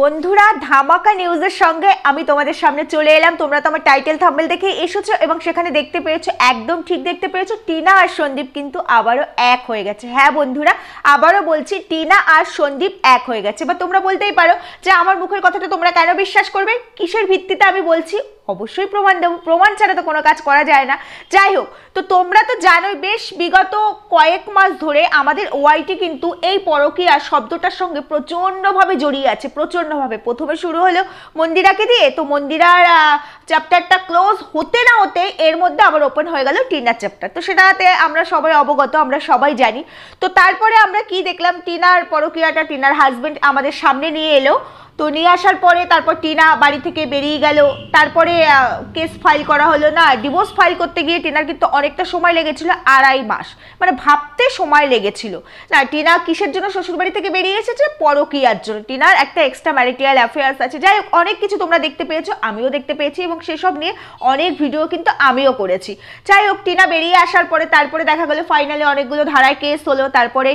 বন্ধুরা ধামাকা নিউজের সঙ্গে আমি তোমাদের সামনে চলে এলাম তোমরা তো আমার টাইটেল থাম্বেল দেখে এসেছো এবং সেখানে দেখতে পেয়েছো একদম ঠিক দেখতে পেয়েছো টিনা আর সন্দীপ কিন্তু আবারও এক হয়ে গেছে হ্যাঁ বন্ধুরা আবারও বলছি টিনা আর সন্দীপ এক হয়ে গেছে বা তোমরা বলতেই পারো যে আমার মুখের কথাটা তোমরা কেন বিশ্বাস করবে কিসের ভিত্তিতে আমি বলছি অবশ্যই প্রমাণ দেবো প্রমাণ ছাড়া তো কোনো কাজ করা যায় না যাই হোক তো তোমরা তো জানোই বেশ বিগত কয়েক মাস ধরে আমাদের ওআইটি কিন্তু এই পরকীয়া শব্দটার সঙ্গে প্রচণ্ডভাবে জড়িয়ে আছে প্রচণ্ডভাবে প্রথমে শুরু হলো মন্দিরাকে দিয়ে তো মন্দিরার চ্যাপ্টারটা ক্লোজ হতে না হতে এর মধ্যে আবার ওপেন হয়ে গেল টিনার চ্যাপ্টার তো সেটাতে আমরা সবাই অবগত আমরা সবাই জানি তো তারপরে আমরা কি দেখলাম টিনার পরকীয়াটা টিনার হাজব্যান্ড আমাদের সামনে নিয়ে এলো তো নিয়ে আসার পরে তারপর টিনা বাড়ি থেকে বেরিয়ে গেল তারপরে কেস ফাইল করা হলো না ডিভোর্স ফাইল করতে গিয়ে টিনার কিন্তু অনেকটা সময় লেগেছিল আড়াই মাস মানে ভাবতে সময় লেগেছিল না টিনা কিসের জন্য শ্বশুরবাড়ি থেকে বেরিয়ে এসেছে পরকিয়ার জন্য টিনার একটা এক্সট্রা ম্যারিটিয়াল অ্যাফেয়ার্স আছে যাই হোক অনেক কিছু তোমরা দেখতে পেয়েছো আমিও দেখতে পেয়েছি এবং সেসব নিয়ে অনেক ভিডিও কিন্তু আমিও করেছি যাই হোক টিনা বেরিয়ে আসার পরে তারপরে দেখা গেলো ফাইনালে অনেকগুলো ধারায় কেস হলো তারপরে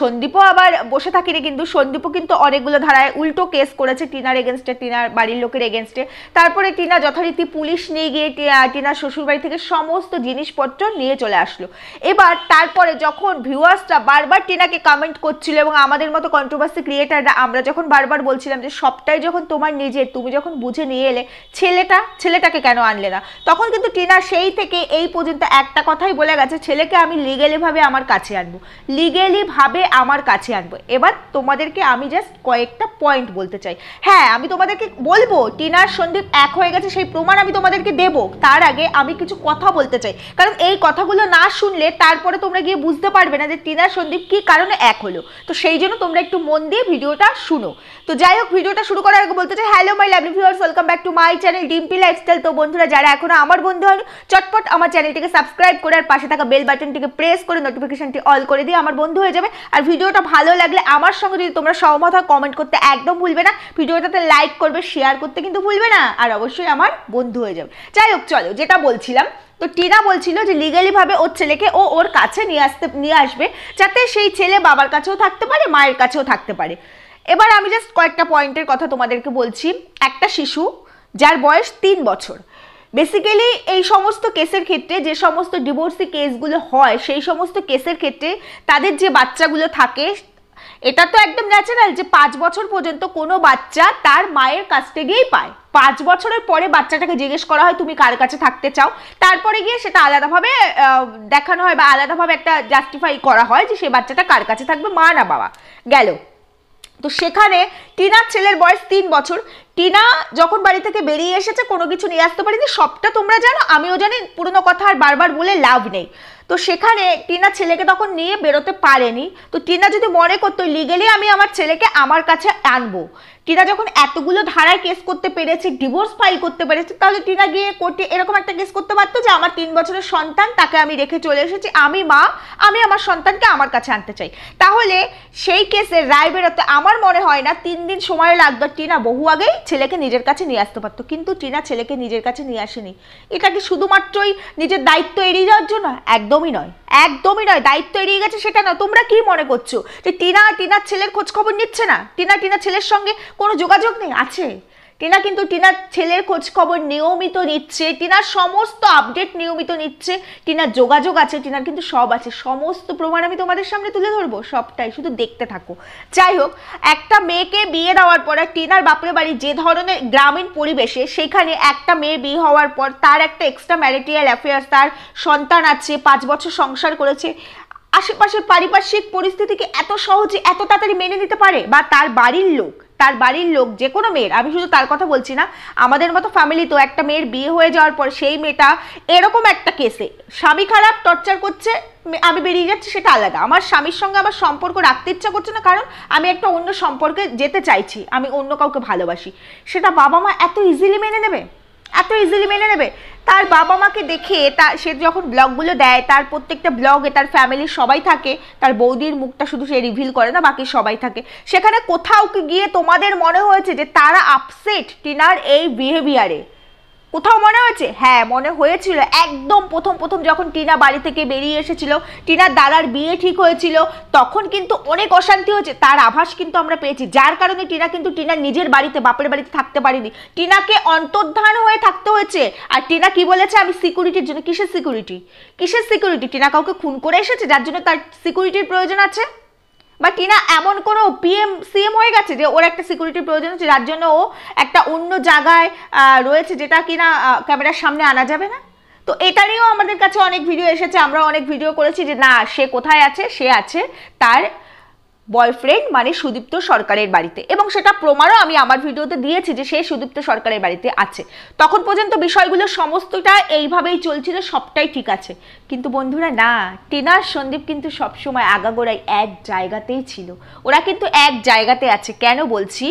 সন্দীপও আবার বসে থাকিনি কিন্তু সন্দীপও কিন্তু অনেকগুলো ধারায় উল্টো কেস করেছে টিনার এগেনস্টে টিনার বাড়ির লোকের এগেনস্টে তারপরে টিনা যথারীতি পুলিশ নিয়ে গিয়ে টিনার শ্বশুরবাড়ি থেকে সমস্ত জিনিসপত্র নিয়ে চলে আসলো এবার তারপরে যখন ভিউয়ার্সরা বারবার টিনাকে কমেন্ট করছিল এবং আমাদের মতো কন্ট্রোভার্সি ক্রিয়েটাররা আমরা যখন বারবার বলছিলাম যে সবটাই যখন তোমার নিজের তুমি যখন বুঝে নিয়ে এলে ছেলেটা ছেলেটাকে কেন আনলে না তখন কিন্তু টিনা সেই থেকে এই পর্যন্ত একটা কথাই বলে গেছে ছেলেকে আমি লিগেলিভাবে আমার কাছে আনবো লিগেলিভাবে আমার কাছে আনবো এবার তোমাদেরকে আমি জাস্ট কয়েকটা পয়েন্ট বলতে চাই হ্যাঁ আমি তোমাদেরকে বলবো টিনার সন্দীপ এক হয়ে গেছে সেই প্রমাণ আমি তোমাদেরকে দেব তার আগে আমি কিছু কথা বলতে চাই কারণ এই কথাগুলো না শুনলে তারপরে তোমরা গিয়ে বুঝতে পারবে না যে টিনার সন্দীপ কি কারণে এক হলো তো সেই জন্য তোমরা একটু মন দিয়ে ভিডিওটা শুনো তো যাই হোক ভিডিওটা শুরু করার আগে বলতে চাই hello my lovely viewers welcome back to my channel Dimpy lifestyle তো বন্ধুরা যারা এখনো আমার বন্ধু হয় চটপট আমার চ্যানেলটিকে সাবস্ক্রাইব করে আর পাশে থাকা বেল বাটনটিকে প্রেস করে নোটিফিকেশনটি অল করে দিয়ে আমার বন্ধু হয়ে যাবে আর ভিডিওটা ভালো লাগলে আমার সঙ্গে যদি তোমরা সহমত হয় কমেন্ট করতে একদম ভুলবে না ভিডিওটাতে লাইক করবে শেয়ার করতে কিন্তু ভুলবে না আর অবশ্যই আমার বন্ধু হয়ে যাবে যাই হোক চলো যেটা বলছিলাম তো টিনা বলছিল যে লিগালিভাবে ওর ছেলেকে ও ওর কাছে নিয়ে আসতে নিয়ে আসবে যাতে সেই ছেলে বাবার কাছেও থাকতে পারে মায়ের কাছেও থাকতে পারে এবার আমি জাস্ট কয়েকটা পয়েন্টের কথা তোমাদেরকে বলছি একটা শিশু যার বয়স তিন বছর বেসিক্যালি এই সমস্ত কেসের ক্ষেত্রে যে সমস্ত ডিভোর্সি কেসগুলো হয় সেই সমস্ত কেসের ক্ষেত্রে তাদের যে বাচ্চাগুলো থাকে এটা তো একদম ন্যাচারাল যে পাঁচ বছর পর্যন্ত কোনো বাচ্চা তার মায়ের কাছ থেকেই পায় পাঁচ বছরের পরে বাচ্চাটাকে জিজ্ঞেস করা হয় তুমি কার কাছে থাকতে চাও তারপরে গিয়ে সেটা আলাদাভাবে দেখানো হয় বা আলাদাভাবে একটা জাস্টিফাই করা হয় যে সে বাচ্চাটা কার কাছে থাকবে মা না বাবা গেল তো সেখানে টিনার ছেলের বয়স তিন বছর টিনা যখন বাড়ি থেকে বেরিয়ে এসেছে কোনো কিছু নিয়ে আসতে পারিনি সবটা তোমরা জানো আমিও জানি পুরনো কথা আর বারবার বলে লাভ নেই তো সেখানে টিনা ছেলেকে তখন নিয়ে বেরোতে পারেনি তো টিনা যদি মনে করতো লিগেলি আমি আমার ছেলেকে আমার কাছে আনবো টিনা যখন এতগুলো ধারায় কেস করতে পেরেছে ডিভোর্স ফাইল করতে পেরেছে তাহলে টিনা গিয়ে কোর্টে এরকম একটা কেস করতে পারতো যে আমার তিন বছরের সন্তান তাকে আমি রেখে চলে এসেছি আমি মা আমি আমার সন্তানকে আমার কাছে আনতে চাই তাহলে সেই কেসে রায় বেরোতে আমার মনে হয় না তিন দিন সময় লাগতো টিনা বহু আগেই ছেলেকে নিজের কাছে নিয়ে আসতে পারতো কিন্তু টিনা ছেলেকে নিজের কাছে নিয়ে আসেনি এটা কি শুধুমাত্রই নিজের দায়িত্ব এড়িয়ে যাওয়ার জন্য একদমই নয় একদমই নয় দায়িত্ব এড়িয়ে গেছে সেটা না তোমরা কি মনে করছো যে টিনা টিনার ছেলের খোঁজখবর নিচ্ছে না টিনা টিনা ছেলের সঙ্গে কোনো যোগাযোগ নেই আছে টিনা কিন্তু টিনার ছেলের খোঁজ খবর নিয়মিত নিচ্ছে টিনার সমস্ত আপডেট নিয়মিত নিচ্ছে টিনার যোগাযোগ আছে টিনার কিন্তু সব আছে সমস্ত প্রমাণ আমি তোমাদের সামনে তুলে ধরবো সবটাই শুধু দেখতে থাকো যাই হোক একটা মেয়েকে বিয়ে দেওয়ার পর টিনার বাপরে বাড়ি যে ধরনের গ্রামীণ পরিবেশে সেখানে একটা মেয়ে বিয়ে হওয়ার পর তার একটা এক্সট্রা ম্যারিটিয়াল অ্যাফেয়ার্স তার সন্তান আছে পাঁচ বছর সংসার করেছে আশেপাশের পারিপার্শ্বিক পরিস্থিতিকে এত সহজে এত তাড়াতাড়ি মেনে নিতে পারে বা তার বাড়ির লোক তার বাড়ির লোক যে কোনো মেয়ের আমি শুধু তার কথা বলছি না আমাদের মতো ফ্যামিলি তো একটা মেয়ের বিয়ে হয়ে যাওয়ার পর সেই মেয়েটা এরকম একটা কেসে স্বামী খারাপ টর্চার করছে আমি বেরিয়ে যাচ্ছি সেটা আলাদা আমার স্বামীর সঙ্গে আমার সম্পর্ক রাখতে ইচ্ছা করছে না কারণ আমি একটা অন্য সম্পর্কে যেতে চাইছি আমি অন্য কাউকে ভালোবাসি সেটা বাবা মা এত ইজিলি মেনে নেবে এত ইজিলি মেনে নেবে তার বাবা মাকে দেখে তা সে যখন ব্লগগুলো দেয় তার প্রত্যেকটা ব্লগে তার ফ্যামিলির সবাই থাকে তার বৌদির মুখটা শুধু সে রিভিল করে না বাকি সবাই থাকে সেখানে কোথাও গিয়ে তোমাদের মনে হয়েছে যে তারা আপসেট টিনার এই বিহেভিয়ারে কোথাও মনে হয়েছে হ্যাঁ মনে হয়েছিল একদম প্রথম প্রথম যখন টিনা বাড়ি থেকে বেরিয়ে এসেছিল টিনার দাদার বিয়ে ঠিক হয়েছিল তখন কিন্তু অনেক অশান্তি হয়েছে তার আভাস কিন্তু আমরা পেয়েছি যার কারণে টিনা কিন্তু টিনার নিজের বাড়িতে বাপের বাড়িতে থাকতে পারিনি টিনাকে অন্তর্ধান হয়ে থাকতে হয়েছে আর টিনা কি বলেছে আমি সিকিউরিটির জন্য কিসের সিকিউরিটি কিসের সিকিউরিটি টিনা কাউকে খুন করে এসেছে যার জন্য তার সিকিউরিটির প্রয়োজন আছে বা কিনা এমন কোনো পিএম সিএম হয়ে গেছে যে ওর একটা সিকিউরিটি প্রয়োজন হচ্ছে যার জন্য ও একটা অন্য জায়গায় রয়েছে যেটা কিনা ক্যামেরার সামনে আনা যাবে না তো এটা নিয়েও আমাদের কাছে অনেক ভিডিও এসেছে আমরা অনেক ভিডিও করেছি যে না সে কোথায় আছে সে আছে তার বয়ফ্রেন্ড মানে সুদীপ্ত সরকারের বাড়িতে এবং সেটা প্রমাণও আমি আমার ভিডিওতে দিয়েছি যে সে সুদীপ্ত সরকারের বাড়িতে আছে তখন পর্যন্ত বিষয়গুলো সমস্তটা এইভাবেই চলছিল সবটাই ঠিক আছে কিন্তু বন্ধুরা না টিনার সন্দীপ কিন্তু সবসময় আগাগোড়াই এক জায়গাতেই ছিল ওরা কিন্তু এক জায়গাতে আছে কেন বলছি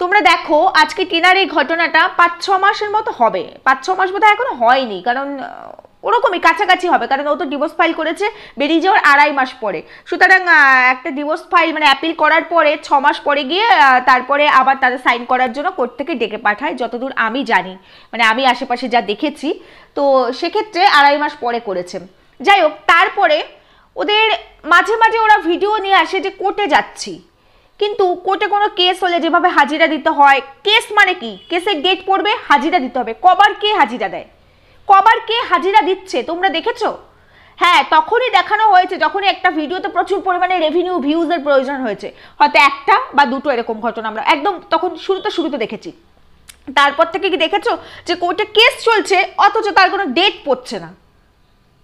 তোমরা দেখো আজকে টিনার এই ঘটনাটা পাঁচ ছ মাসের মতো হবে পাঁচ ছ মাস বোধহয় এখনো হয়নি কারণ ওরকমই কাছাকাছি হবে কারণ ও তো ডিভোর্স ফাইল করেছে বেরিয়ে যাওয়ার আড়াই মাস পরে সুতরাং একটা ডিভোর্স ফাইল মানে অ্যাপিল করার পরে ছ মাস পরে গিয়ে তারপরে আবার তারা সাইন করার জন্য কোর্ট থেকে ডেকে পাঠায় যতদূর আমি জানি মানে আমি আশেপাশে যা দেখেছি তো সেক্ষেত্রে আড়াই মাস পরে করেছে যাই হোক তারপরে ওদের মাঝে মাঝে ওরা ভিডিও নিয়ে আসে যে কোর্টে যাচ্ছি কিন্তু কোর্টে কোনো কেস হলে যেভাবে হাজিরা দিতে হয় কেস মানে কি কেসের ডেট পড়বে হাজিরা দিতে হবে কবার কে হাজিরা দেয় কবার কে হাজিরা দিচ্ছে তোমরা দেখেছো হ্যাঁ তখনই দেখানো হয়েছে যখনই একটা ভিডিওতে প্রচুর পরিমাণে রেভিনিউ ভিউজের প্রয়োজন হয়েছে হয়তো একটা বা দুটো এরকম ঘটনা আমরা একদম তখন শুরুতে শুরুতে দেখেছি তারপর থেকে কি দেখেছো যে কোর্টে কেস চলছে অথচ তার কোনো ডেট পড়ছে না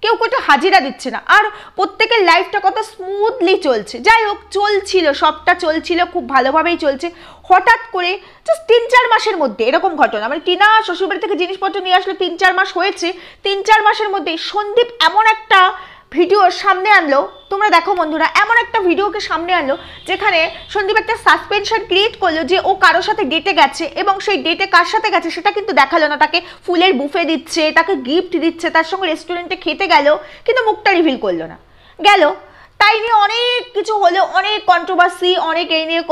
কেউ কটা হাজিরা দিচ্ছে না আর প্রত্যেকের লাইফটা কত স্মুথলি চলছে যাই হোক চলছিল সবটা চলছিল খুব ভালোভাবেই চলছে হঠাৎ করে জাস্ট তিন চার মাসের মধ্যে এরকম ঘটনা মানে টিনা শ্বশুরবাড়ি থেকে জিনিসপত্র নিয়ে আসলো তিন চার মাস হয়েছে তিন চার মাসের মধ্যে সন্দীপ এমন একটা ভিডিও সামনে আনলো তোমরা দেখো বন্ধুরা এমন একটা ভিডিওকে সামনে আনলো যেখানে সন্দীপ একটা সাসপেনশন ক্রিয়েট করলো যে ও কারোর সাথে ডেটে গেছে এবং সেই ডেটে কার সাথে গেছে সেটা কিন্তু দেখালো না তাকে ফুলের বুফে দিচ্ছে তাকে গিফট দিচ্ছে তার সঙ্গে রেস্টুরেন্টে খেতে গেল কিন্তু মুখটা রিভিল করলো না গেল তাই নিয়ে অনেক কিছু হলো অনেক কন্ট্রোভার্সি অনেক এই নিয়ে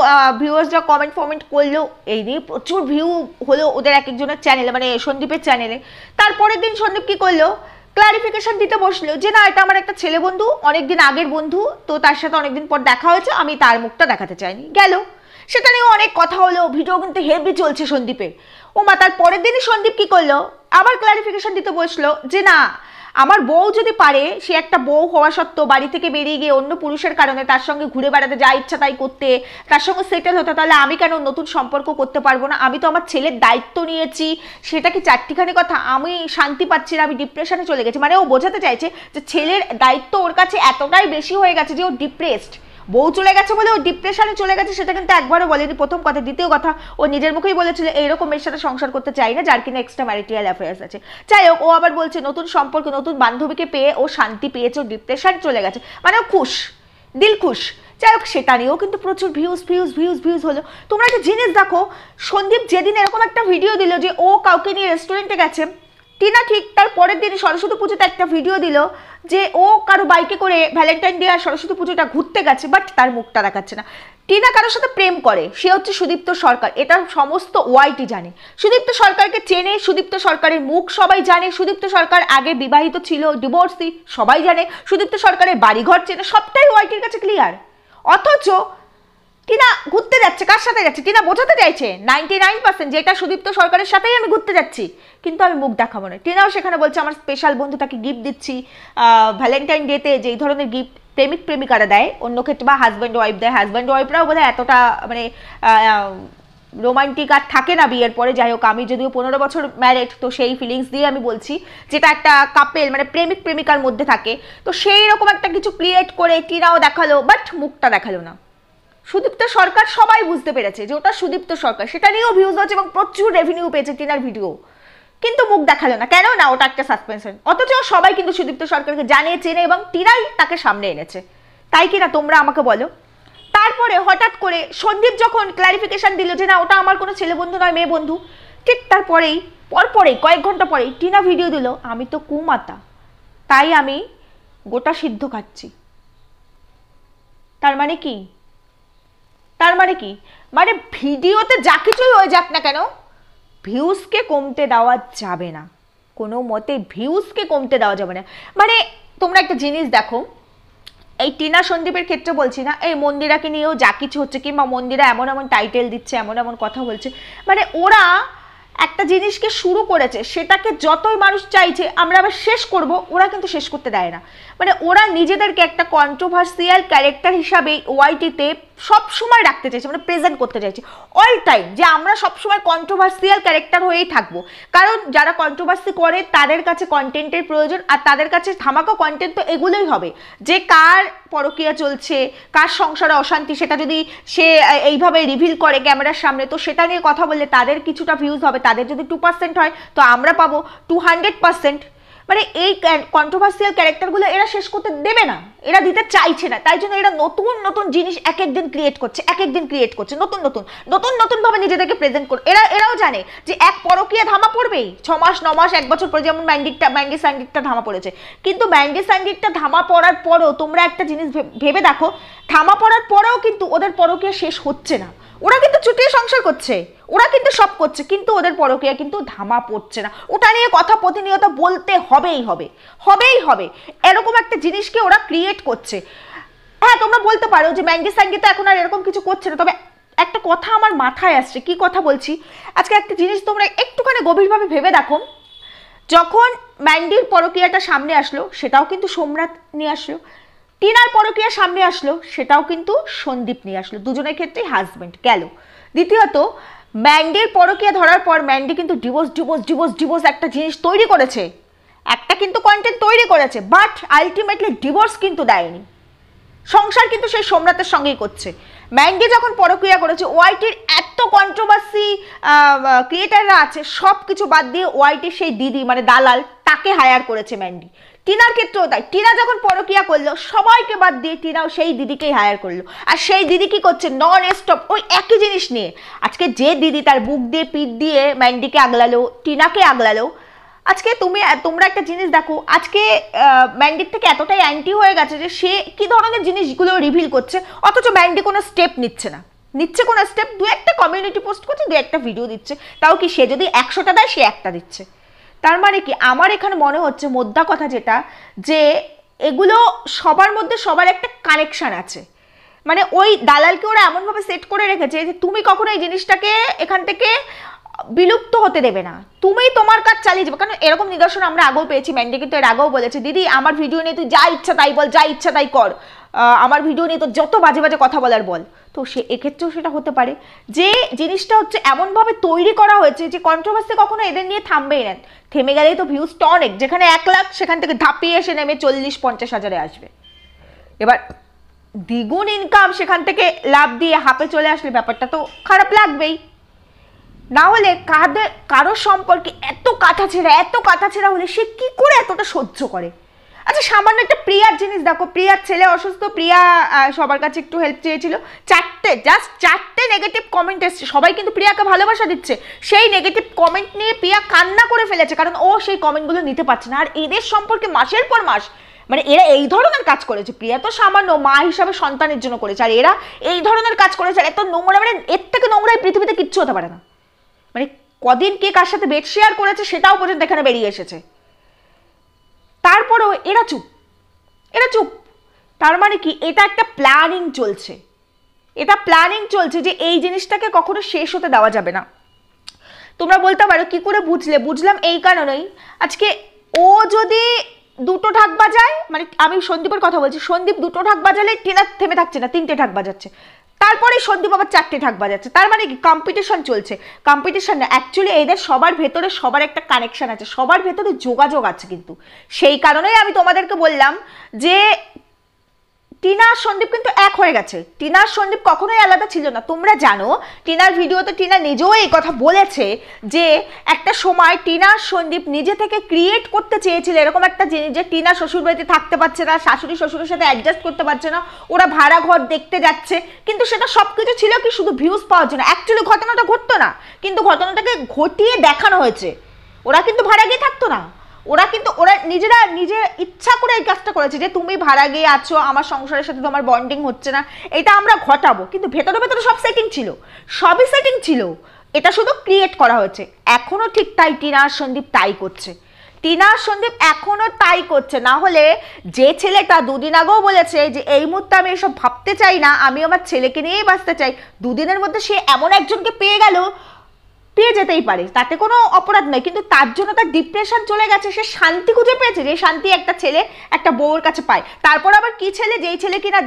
ভিউয়ার্সরা কমেন্ট ফমেন্ট করলো এই নিয়ে প্রচুর ভিউ হলো ওদের এক একজনের চ্যানেলে মানে সন্দীপের চ্যানেলে তারপরের দিন সন্দীপ কী করলো ক্লারিফিকেশন দিতে বসলো যে না এটা আমার একটা ছেলে বন্ধু অনেকদিন আগের বন্ধু তো তার সাথে অনেকদিন পর দেখা হয়েছে আমি তার মুখটা দেখাতে চাইনি গেল সেটা নিয়েও অনেক কথা হলো ভিডিও কিন্তু হেভি চলছে সন্দীপের ও মা তার পরের দিনই সন্দীপ কি করলো আবার ক্লারিফিকেশন দিতে বসলো যে না আমার বউ যদি পারে সে একটা বউ হওয়া সত্ত্বেও বাড়ি থেকে বেরিয়ে গিয়ে অন্য পুরুষের কারণে তার সঙ্গে ঘুরে বেড়াতে যা ইচ্ছা তাই করতে তার সঙ্গে সেটেল হতে তাহলে আমি কেন নতুন সম্পর্ক করতে পারবো না আমি তো আমার ছেলের দায়িত্ব নিয়েছি সেটা কি চারটিখানি কথা আমি শান্তি পাচ্ছি না আমি ডিপ্রেশনে চলে গেছি মানে ও বোঝাতে চাইছে যে ছেলের দায়িত্ব ওর কাছে এতটাই বেশি হয়ে গেছে যে ও ডিপ্রেসড বউ চলে গেছে বলে ও ডিপ্রেশনে চলে গেছে সেটা কিন্তু একবারও বলেনি প্রথম কথা দ্বিতীয় কথা ও নিজের মুখেই বলেছিল এইরকম এর সাথে সংসার করতে চাই না যার কিনা এক্সট্রা ম্যারিটিয়াল অ্যাফেয়ার্স আছে যাই হোক ও আবার বলছে নতুন সম্পর্ক নতুন বান্ধবীকে পেয়ে ও শান্তি পেয়েছে ও ডিপ্রেশন চলে গেছে মানে ও খুশ দিল খুশ যাই হোক সেটা নিয়েও কিন্তু প্রচুর ভিউজ ভিউজ ভিউজ ভিউজ হলো তোমরা একটা জিনিস দেখো সন্দীপ যেদিন এরকম একটা ভিডিও দিল যে ও কাউকে নিয়ে রেস্টুরেন্টে গেছে টিনা ঠিক তার পরের দিন সরস্বতী পুজোতে একটা ভিডিও দিল যে ও কারো বাইকে করে ভ্যালেন্টাইন ডে আর সরস্বতী পুজোটা ঘুরতে গেছে বাট তার মুখটা দেখাচ্ছে না টিনা কারোর সাথে প্রেম করে সে হচ্ছে সুদীপ্ত সরকার এটা সমস্ত ওয়াইটি জানে সুদীপ্ত সরকারকে চেনে সুদীপ্ত সরকারের মুখ সবাই জানে সুদীপ্ত সরকার আগে বিবাহিত ছিল ডিভোর্সি সবাই জানে সুদীপ্ত সরকারের বাড়িঘর চেনে সবটাই ওয়াইটির কাছে ক্লিয়ার অথচ টিনা ঘুরতে যাচ্ছে কার সাথে যাচ্ছে টিনা বোঝাতে চাইছে নাইনটি নাইন পার্সেন্ট যেটা সুদীপ্ত সরকারের সাথেই আমি ঘুরতে যাচ্ছি কিন্তু আমি মুখ দেখাবো না টিনাও সেখানে বলছে আমার স্পেশাল বন্ধুটাকে গিফট দিচ্ছি ভ্যালেন্টাইন ডেতে যেই ধরনের গিফট প্রেমিক প্রেমিকারা দেয় অন্য ক্ষেত্রে বা হাজব্যান্ড ওয়াইফ দেয় হাজব্যান্ড ওয়াইফরাও বোধহয় এতটা মানে রোমান্টিক আর থাকে না বিয়ের পরে যাই হোক আমি যদিও পনেরো বছর ম্যারেড তো সেই ফিলিংস দিয়ে আমি বলছি যেটা একটা কাপেল মানে প্রেমিক প্রেমিকার মধ্যে থাকে তো সেই রকম একটা কিছু ক্রিয়েট করে টিনাও দেখালো বাট মুখটা দেখালো না সুদীপ্ত সরকার সবাই বুঝতে পেরেছে যে ওটা সুদীপ্ত সরকার সেটা নিয়েও ভিউজ হচ্ছে এবং প্রচুর রেভিনিউ পেয়েছে টিনার ভিডিও কিন্তু মুখ দেখালো না কেন না ওটা একটা সাসপেনশন অথচ সবাই কিন্তু সুদীপ্ত সরকারকে জানিয়ে চেনে এবং টিনাই তাকে সামনে এনেছে তাই কি না তোমরা আমাকে বলো তারপরে হঠাৎ করে সন্দীপ যখন ক্লারিফিকেশন দিল যে না ওটা আমার কোনো ছেলে বন্ধু নয় মেয়ে বন্ধু ঠিক তারপরেই পরপরেই কয়েক ঘন্টা পরেই টিনা ভিডিও দিল আমি তো কুমাতা তাই আমি গোটা সিদ্ধ খাচ্ছি তার মানে কি তার মানে কি মানে ভিডিওতে যা কিছুই হয়ে যাক না কেন ভিউজকে কমতে দেওয়া যাবে না কোনো মতে ভিউজকে কমতে দেওয়া যাবে না মানে তোমরা একটা জিনিস দেখো এই টিনা সন্দীপের ক্ষেত্রে বলছি না এই মন্দিরাকে নিয়েও যা কিছু হচ্ছে কিংবা মন্দিরা এমন এমন টাইটেল দিচ্ছে এমন এমন কথা বলছে মানে ওরা একটা জিনিসকে শুরু করেছে সেটাকে যতই মানুষ চাইছে আমরা আবার শেষ করব ওরা কিন্তু শেষ করতে দেয় না মানে ওরা নিজেদেরকে একটা কন্ট্রোভার্সিয়াল ক্যারেক্টার হিসাবে ওয়াইটিতে সব সময় রাখতে চাইছি মানে প্রেজেন্ট করতে চাইছি অল টাইম যে আমরা সব সময় কন্ট্রোভার্সিয়াল ক্যারেক্টার হয়েই থাকবো কারণ যারা কন্ট্রোভার্সি করে তাদের কাছে কন্টেন্টের প্রয়োজন আর তাদের কাছে ধামাকা কন্টেন্ট তো এগুলোই হবে যে কার পরকিয়া চলছে কার সংসারে অশান্তি সেটা যদি সে এইভাবে রিভিল করে ক্যামেরার সামনে তো সেটা নিয়ে কথা বললে তাদের কিছুটা ভিউজ হবে তাদের যদি টু পার্সেন্ট হয় তো আমরা পাবো টু হান্ড্রেড পার্সেন্ট মানে এই কন্ট্রোভার্সিয়াল ক্যারেক্টারগুলো এরা শেষ করতে দেবে না এরা দিতে চাইছে না তাই জন্য এরা নতুন নতুন জিনিস এক একদিন ক্রিয়েট করছে এক একদিন ক্রিয়েট করছে নতুন নতুন নতুন নতুনভাবে নিজেদেরকে প্রেজেন্ট করে এরা এরাও জানে যে এক পরকিয়া ধামা পড়বেই ছ মাস ন মাস এক বছর পরে যেমন ব্যান্ডিটটা ব্যান্ডি স্যান্ডিটটা ধামা পড়েছে কিন্তু ব্যান্ডি স্যান্ডিটটা ধামা পড়ার পরেও তোমরা একটা জিনিস ভেবে দেখো ধামা পড়ার পরেও কিন্তু ওদের পরকিয়া শেষ হচ্ছে না ওরা কিন্তু চুটিয়ে সংসার করছে ওরা কিন্তু সব করছে কিন্তু ওদের পরকিয়া কিন্তু ধামা পড়ছে না ওটা নিয়ে কথা প্রতিনিয়ত বলতে হবেই হবে হবেই হবে এরকম একটা জিনিসকে ওরা ক্রিয়েট করছে হ্যাঁ তোমরা বলতে পারো যে ম্যাঙ্গি তো এখন আর এরকম কিছু করছে না তবে একটা কথা আমার মাথায় আসছে কি কথা বলছি আজকে একটা জিনিস তোমরা একটুখানি গভীরভাবে ভেবে দেখো যখন ম্যান্ডির পরক্রিয়াটা সামনে আসলো সেটাও কিন্তু সোমরাত নিয়ে আসলো টিনার পরকিয়া সামনে আসলো সেটাও কিন্তু সন্দীপ নিয়ে আসলো দুজনের ক্ষেত্রেই হাজব্যান্ড গেল দ্বিতীয়ত ম্যান্ডির পরকীয়া ধরার পর ম্যান্ডি কিন্তু ডিভোর্স ডিভোর্স ডিভোর্স ডিভোর্স একটা জিনিস তৈরি করেছে একটা কিন্তু কন্টেন্ট তৈরি করেছে বাট আলটিমেটলি ডিভোর্স কিন্তু দেয়নি সংসার কিন্তু সেই সম্রাটের সঙ্গেই করছে ম্যান্ডি যখন পরক্রিয়া করেছে ওয়াইটির এত কন্ট্রোভার্সি ক্রিয়েটাররা আছে সব কিছু বাদ দিয়ে ওয়াইটির সেই দিদি মানে দালাল তাকে হায়ার করেছে ম্যান্ডি টিনার ক্ষেত্রেও তাই টিনা যখন পরকিয়া করলো সবাইকে বাদ দিয়ে টিনাও সেই দিদিকেই হায়ার করলো আর সেই দিদি কি করছে নন স্টপ ওই একই জিনিস নিয়ে আজকে যে দিদি তার বুক দিয়ে পিঠ দিয়ে ম্যান্ডিকে আগলালো টিনাকে আগলালো আজকে তুমি তোমরা একটা জিনিস দেখো আজকে ম্যান্ডির থেকে এতটাই অ্যান্টি হয়ে গেছে যে সে কি ধরনের জিনিসগুলো রিভিল করছে অথচ ম্যান্ডি কোনো স্টেপ নিচ্ছে না নিচ্ছে কোনো স্টেপ দু একটা কমিউনিটি পোস্ট করছে দু একটা ভিডিও দিচ্ছে তাও কি সে যদি একশোটা দেয় সে একটা দিচ্ছে তার মানে কি আমার এখানে মনে হচ্ছে মোদ্দা কথা যেটা যে এগুলো সবার মধ্যে সবার একটা কানেকশান আছে মানে ওই দালালকে ওরা এমনভাবে সেট করে রেখেছে যে তুমি কখনো এই জিনিসটাকে এখান থেকে বিলুপ্ত হতে দেবে না তুমি তোমার কাজ চালিয়ে যাবে কারণ এরকম নিদর্শন আমরা আগেও পেয়েছি ম্যান্ডিকে কিন্তু এর আগেও বলেছে দিদি আমার ভিডিও নিয়ে তুই যা ইচ্ছা তাই বল যা ইচ্ছা তাই কর আমার ভিডিও নিয়ে তো যত বাজে বাজে কথা বলার বল তো সে এক্ষেত্রেও সেটা হতে পারে যে জিনিসটা হচ্ছে এমনভাবে তৈরি করা হয়েছে যে কন্ট্রোভার্সি কখনো এদের নিয়ে থামবেই না থেমে গেলেই তো ভিউজ তো অনেক যেখানে এক লাখ সেখান থেকে ধাপিয়ে এসে নেমে চল্লিশ পঞ্চাশ হাজারে আসবে এবার দ্বিগুণ ইনকাম সেখান থেকে লাভ দিয়ে হাপে চলে আসলে ব্যাপারটা তো খারাপ লাগবেই না হলে কাদের কারোর সম্পর্কে এত কাঁথা ছেঁড়া এত কাঁথা ছেঁড়া হলে সে কী করে এতটা সহ্য করে আচ্ছা সামান্য একটা প্রিয়ার জিনিস দেখো প্রিয়ার ছেলে অসুস্থ প্রিয়া সবার কাছে একটু হেল্প চেয়েছিল চারটে জাস্ট চারটে নেগেটিভ কমেন্ট এসছে সবাই কিন্তু প্রিয়াকে ভালোবাসা দিচ্ছে সেই নেগেটিভ কমেন্ট নিয়ে প্রিয়া কান্না করে ফেলেছে কারণ ও সেই কমেন্টগুলো নিতে পারছে না আর এদের সম্পর্কে মাসের পর মাস মানে এরা এই ধরনের কাজ করেছে প্রিয়া তো সামান্য মা হিসাবে সন্তানের জন্য করেছে আর এরা এই ধরনের কাজ করেছে আর এত নোংরা মানে এর থেকে নোংরা পৃথিবীতে কিচ্ছু হতে পারে না মানে কদিন কে কার সাথে বেড শেয়ার করেছে সেটাও পর্যন্ত এখানে বেরিয়ে এসেছে তারপরেও এরা চুপ এরা চুপ তার মানে কি এটা একটা প্ল্যানিং চলছে এটা প্ল্যানিং চলছে যে এই জিনিসটাকে কখনো শেষ হতে দেওয়া যাবে না তোমরা বলতে পারো কি করে বুঝলে বুঝলাম এই কারণেই আজকে ও যদি দুটো ঢাক বাজায় মানে আমি সন্দীপের কথা বলছি সন্দীপ দুটো ঢাক বাজালে টিনা থেমে থাকছে না তিনটে ঢাক বাজাচ্ছে তারপরে সন্দীপ আবার চারটে ঢাক বাজাচ্ছে তার মানে কি কম্পিটিশন চলছে কম্পিটিশন না অ্যাকচুয়ালি এদের সবার ভেতরে সবার একটা কানেকশন আছে সবার ভেতরে যোগাযোগ আছে কিন্তু সেই কারণেই আমি তোমাদেরকে বললাম যে টিনা আর সন্দীপ কিন্তু এক হয়ে গেছে টিনা আর সন্দীপ কখনোই আলাদা ছিল না তোমরা জানো টিনার ভিডিওতে টিনা নিজেও এই কথা বলেছে যে একটা সময় টিনা আর সন্দীপ নিজে থেকে ক্রিয়েট করতে চেয়েছিল এরকম একটা জিনিস যে টিনা শ্বশুরবাড়িতে থাকতে পারছে না শাশুড়ি শ্বশুরের সাথে অ্যাডজাস্ট করতে পারছে না ওরা ভাড়া ঘর দেখতে যাচ্ছে কিন্তু সেটা সব কিছু ছিল কি শুধু ভিউজ পাওয়ার জন্য অ্যাকচুয়ালি ঘটনাটা ঘটতো না কিন্তু ঘটনাটাকে ঘটিয়ে দেখানো হয়েছে ওরা কিন্তু ভাড়া গিয়ে থাকতো না ওরা কিন্তু ওরা নিজেরা নিজে ইচ্ছা করে এই কাজটা করেছে যে তুমি ভাড়া গিয়ে আছো আমার সংসারের সাথে তোমার বন্ডিং হচ্ছে না এটা আমরা ঘটাবো কিন্তু ভেতরে ভেতরে সব সেটিং ছিল সবই সেটিং ছিল এটা শুধু ক্রিয়েট করা হয়েছে এখনও ঠিক তাই টিনা আর সন্দীপ তাই করছে টিনা সন্দীপ এখনও তাই করছে না হলে যে ছেলেটা দুদিন আগেও বলেছে যে এই মুহূর্তে আমি এসব ভাবতে চাই না আমি আমার ছেলেকে নিয়েই বাঁচতে চাই দুদিনের মধ্যে সে এমন একজনকে পেয়ে গেল পেয়ে যেতেই পারে তাতে কোনো অপরাধ নয় কিন্তু তার জন্য তার ডিপ্রেশন চলে গেছে সে শান্তি খুঁজে পেয়েছে যে শান্তি একটা ছেলে একটা বউর কাছে পায় তারপর আবার কি ছেলে যেই ছেলে কিনা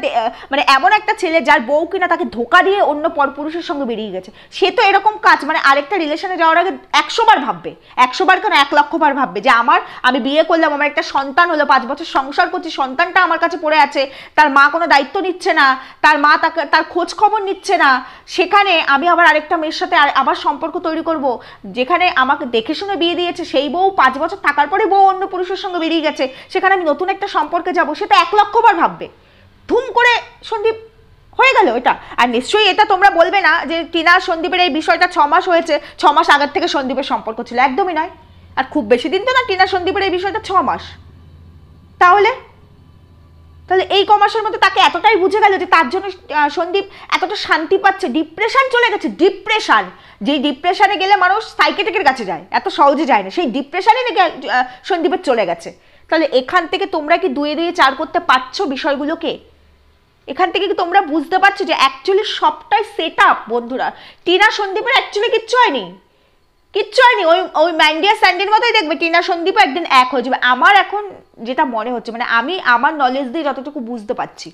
মানে এমন একটা ছেলে যার বউ কিনা তাকে ধোকা দিয়ে অন্য পুরুষের সঙ্গে বেরিয়ে গেছে সে তো এরকম কাজ মানে আরেকটা রিলেশনে যাওয়ার আগে একশোবার ভাববে একশোবার কেন এক লক্ষবার ভাববে যে আমার আমি বিয়ে করলাম আমার একটা সন্তান হলো পাঁচ বছর সংসার করছি সন্তানটা আমার কাছে পড়ে আছে তার মা কোনো দায়িত্ব নিচ্ছে না তার মা তাকে তার খোঁজ খবর নিচ্ছে না সেখানে আমি আবার আরেকটা মেয়ের সাথে আবার সম্পর্ক তৈরি তৈরি করব যেখানে আমাকে দেখে শুনে বিয়ে দিয়েছে সেই বউ পাঁচ বছর থাকার পরে বউ অন্য পুরুষের সঙ্গে বেরিয়ে গেছে সেখানে আমি নতুন একটা সম্পর্কে যাব সেটা এক লক্ষবার ভাববে ধুম করে সন্দীপ হয়ে গেল এটা আর নিশ্চয়ই এটা তোমরা বলবে না যে টিনা সন্দীপের এই বিষয়টা ছ মাস হয়েছে ছ মাস আগের থেকে সন্দীপের সম্পর্ক ছিল একদমই নয় আর খুব বেশি দিন তো না টিনা সন্দীপের এই বিষয়টা ছ মাস তাহলে তাহলে এই কমার্সের মধ্যে তাকে এতটাই বুঝে গেল যে তার জন্য সন্দীপ এতটা শান্তি পাচ্ছে ডিপ্রেশন চলে গেছে ডিপ্রেশন যেই ডিপ্রেশনে গেলে মানুষ সাইকেটিকের কাছে যায় এত সহজে যায় না সেই ডিপ্রেশনে সন্দীপের চলে গেছে তাহলে এখান থেকে তোমরা কি দুয়ে দুয়ে চার করতে পারছো বিষয়গুলোকে এখান থেকে কি তোমরা বুঝতে পারছো যে অ্যাকচুয়ালি সবটাই সেট আপ বন্ধুরা টিনা সন্দীপের অ্যাকচুয়ালি কিচ্ছু হয়নি কিচ্ছু হয়নি ওই ওই ম্যান্ডিয়া স্যান্ডের মতোই দেখবে টিনা সন্দীপও একদিন এক হয়ে যাবে আমার এখন যেটা মনে হচ্ছে মানে আমি আমার নলেজ দিয়ে যতটুকু বুঝতে পারছি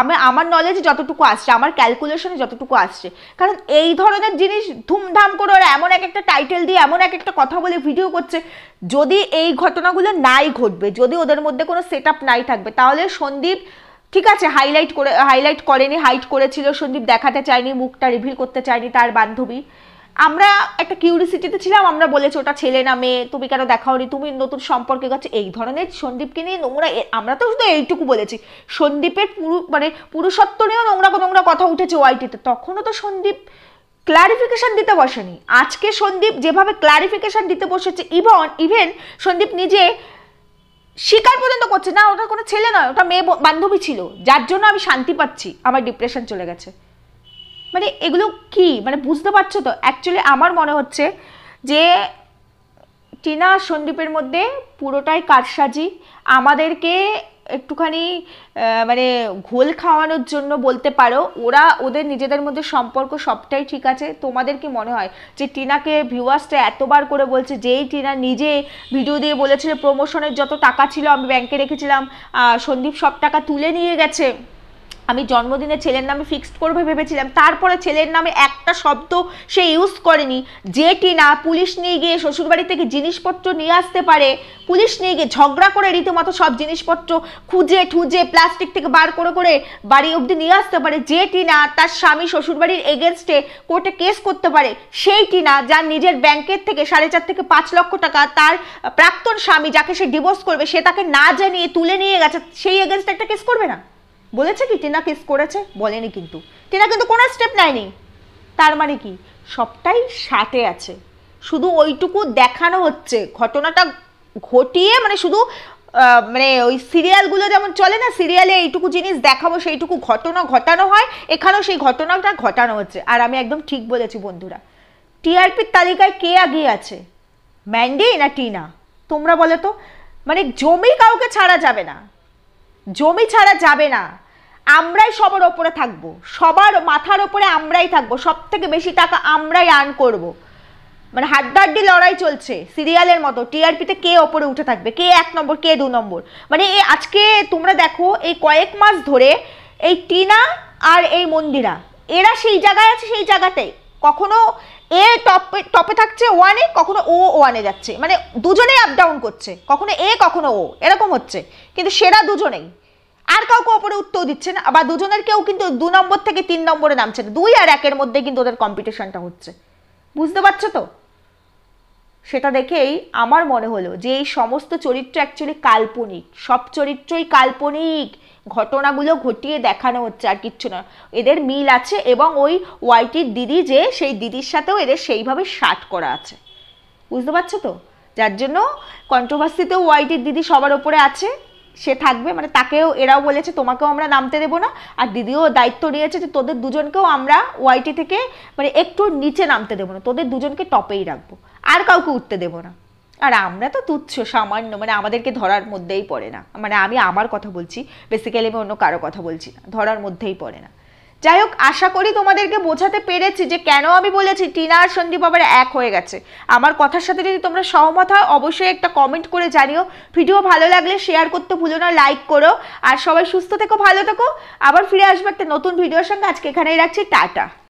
আমি আমার নলেজ যতটুকু আসছে আমার ক্যালকুলেশনে যতটুকু আসছে কারণ এই ধরনের জিনিস ধুমধাম করে ওরা এমন এক একটা টাইটেল দিয়ে এমন এক একটা কথা বলে ভিডিও করছে যদি এই ঘটনাগুলো নাই ঘটবে যদি ওদের মধ্যে কোনো সেট নাই থাকবে তাহলে সন্দীপ ঠিক আছে হাইলাইট করে হাইলাইট করেনি হাইট করেছিল সন্দীপ দেখাতে চায়নি মুখটা রিভিল করতে চায়নি তার বান্ধবী আমরা একটা কিউরিসিটিতে ছিলাম আমরা বলেছি ওটা ছেলে না মেয়ে তুমি কেন দেখাওনি তুমি নতুন সম্পর্কে গেছো এই ধরনের সন্দীপকে নিয়ে নোংরা আমরা তো শুধু এইটুকু বলেছি সন্দীপের পুরু মানে পুরুষত্ব নিয়েও নোংরা নোংরা কথা উঠেছে ওয়াইটিতে তখনও তো সন্দীপ ক্লারিফিকেশান দিতে বসেনি আজকে সন্দীপ যেভাবে ক্লারিফিকেশান দিতে বসেছে ইভন ইভেন সন্দীপ নিজে স্বীকার পর্যন্ত করছে না ওটা কোনো ছেলে নয় ওটা মেয়ে বান্ধবী ছিল যার জন্য আমি শান্তি পাচ্ছি আমার ডিপ্রেশন চলে গেছে মানে এগুলো কি মানে বুঝতে পারছো তো অ্যাকচুয়ালি আমার মনে হচ্ছে যে টিনা সন্দীপের মধ্যে পুরোটাই কারসাজি আমাদেরকে একটুখানি মানে ঘোল খাওয়ানোর জন্য বলতে পারো ওরা ওদের নিজেদের মধ্যে সম্পর্ক সবটাই ঠিক আছে তোমাদের কি মনে হয় যে টিনাকে ভিউয়ার্সটা এতবার করে বলছে যেই টিনা নিজে ভিডিও দিয়ে বলেছিল প্রমোশনের যত টাকা ছিল আমি ব্যাংকে রেখেছিলাম সন্দীপ সব টাকা তুলে নিয়ে গেছে আমি জন্মদিনে ছেলের নামে ফিক্সড করবে ভেবেছিলাম তারপরে ছেলের নামে একটা শব্দ সে ইউজ করেনি যেটি না পুলিশ নিয়ে গিয়ে শ্বশুরবাড়ি থেকে জিনিসপত্র নিয়ে আসতে পারে পুলিশ নিয়ে গিয়ে ঝগড়া করে রীতিমতো সব জিনিসপত্র খুঁজে ঠুজে প্লাস্টিক থেকে বার করে করে বাড়ি অবধি নিয়ে আসতে পারে যেটি না তার স্বামী শ্বশুরবাড়ির এগেনস্টে কোর্টে কেস করতে পারে সেইটি না যার নিজের ব্যাংকের থেকে সাড়ে চার থেকে পাঁচ লক্ষ টাকা তার প্রাক্তন স্বামী যাকে সে ডিভোর্স করবে সে তাকে না জানিয়ে তুলে নিয়ে গেছে সেই এগেনস্টে একটা কেস করবে না বলেছে কি টিনা কিস করেছে বলেনি কিন্তু টিনা কিন্তু কোনো স্টেপ নেয়নি তার মানে কি সবটাই সাথে আছে শুধু ওইটুকু দেখানো হচ্ছে ঘটনাটা ঘটিয়ে মানে শুধু মানে ওই সিরিয়ালগুলো যেমন চলে না সিরিয়ালে এইটুকু জিনিস দেখাবো সেইটুকু ঘটনা ঘটানো হয় এখানেও সেই ঘটনাটা ঘটানো হচ্ছে আর আমি একদম ঠিক বলেছি বন্ধুরা টিআরপির তালিকায় কে আগে আছে ম্যান্ডি না টিনা তোমরা বলো তো মানে জমি কাউকে ছাড়া যাবে না জমি ছাড়া যাবে না আমরাই সবার ওপরে থাকব সবার মাথার ওপরে আমরাই থাকব সব থেকে বেশি টাকা আমরাই আর্ন করব মানে হাড্ডাড্ডি লড়াই চলছে সিরিয়ালের মতো টিআরপিতে কে ওপরে উঠে থাকবে কে এক নম্বর কে দু নম্বর মানে এই আজকে তোমরা দেখো এই কয়েক মাস ধরে এই টিনা আর এই মন্দিরা এরা সেই জায়গায় আছে সেই জায়গাতেই কখনো এ টপে টপে থাকছে ওয়ানে কখনো ও ওয়ানে যাচ্ছে মানে দুজনেই আপ ডাউন করছে কখনো এ কখনো ও এরকম হচ্ছে কিন্তু সেরা দুজনেই আর কাউকে ওপরে উত্তর দিচ্ছে না বা দুজনের কেউ কিন্তু দু নম্বর থেকে তিন নম্বরে নামছে না দুই আর একের মধ্যে কিন্তু ওদের কম্পিটিশনটা হচ্ছে বুঝতে পারছো তো সেটা দেখেই আমার মনে হলো যে এই সমস্ত চরিত্র অ্যাকচুয়ালি কাল্পনিক সব চরিত্রই কাল্পনিক ঘটনাগুলো ঘটিয়ে দেখানো হচ্ছে আর কিচ্ছু না এদের মিল আছে এবং ওই ওয়াইটির দিদি যে সেই দিদির সাথেও এদের সেইভাবে শার্ট করা আছে বুঝতে পারছো তো যার জন্য কন্ট্রোভার্সিতেও ওয়াইটির দিদি সবার ওপরে আছে সে থাকবে মানে তাকেও এরাও বলেছে তোমাকেও আমরা নামতে দেবো না আর দিদিও দায়িত্ব নিয়েছে যে তোদের দুজনকেও আমরা ওয়াইটি থেকে মানে একটু নিচে নামতে দেবো না তোদের দুজনকে টপেই রাখবো আর কাউকে উঠতে দেবো না আর আমরা তো তুচ্ছ সামান্য মানে আমাদেরকে ধরার মধ্যেই পড়ে না মানে আমি আমার কথা বলছি বেসিক্যালি আমি অন্য কারো কথা বলছি না ধরার মধ্যেই পড়ে না যাই হোক আশা করি তোমাদেরকে বোঝাতে পেরেছি যে কেন আমি বলেছি টিনা আর সন্দীপ আবার এক হয়ে গেছে আমার কথার সাথে যদি তোমরা সহমত হয় অবশ্যই একটা কমেন্ট করে জানিও ভিডিও ভালো লাগলে শেয়ার করতে ভুলো না লাইক করো আর সবাই সুস্থ থেকো ভালো থেকো আবার ফিরে আসবে একটা নতুন ভিডিওর সঙ্গে আজকে এখানেই রাখছি টাটা